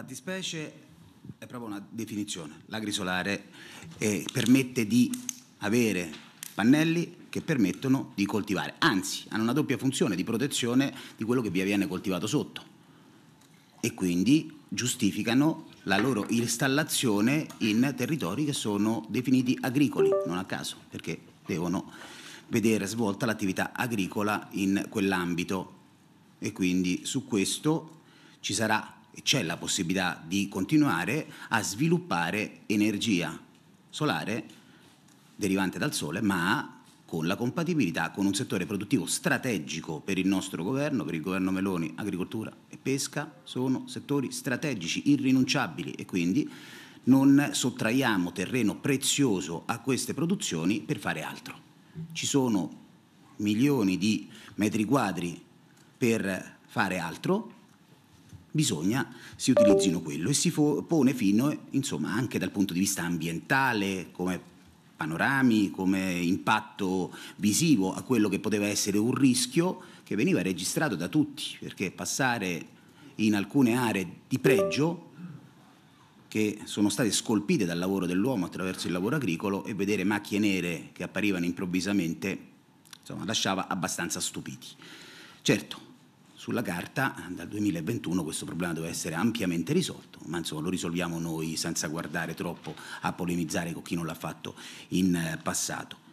fattispecie è proprio una definizione. L'agrisolare eh, permette di avere pannelli che permettono di coltivare, anzi hanno una doppia funzione di protezione di quello che vi viene coltivato sotto e quindi giustificano la loro installazione in territori che sono definiti agricoli, non a caso, perché devono vedere svolta l'attività agricola in quell'ambito e quindi su questo ci sarà e c'è la possibilità di continuare a sviluppare energia solare derivante dal sole, ma con la compatibilità con un settore produttivo strategico per il nostro governo, per il governo Meloni, agricoltura e pesca, sono settori strategici irrinunciabili e quindi non sottraiamo terreno prezioso a queste produzioni per fare altro. Ci sono milioni di metri quadri per fare altro bisogna si utilizzino quello e si pone fino, insomma, anche dal punto di vista ambientale, come panorami, come impatto visivo a quello che poteva essere un rischio che veniva registrato da tutti, perché passare in alcune aree di pregio che sono state scolpite dal lavoro dell'uomo attraverso il lavoro agricolo e vedere macchie nere che apparivano improvvisamente, insomma, lasciava abbastanza stupiti. Certo, sulla carta dal 2021 questo problema deve essere ampiamente risolto, ma insomma lo risolviamo noi senza guardare troppo a polemizzare con chi non l'ha fatto in eh, passato.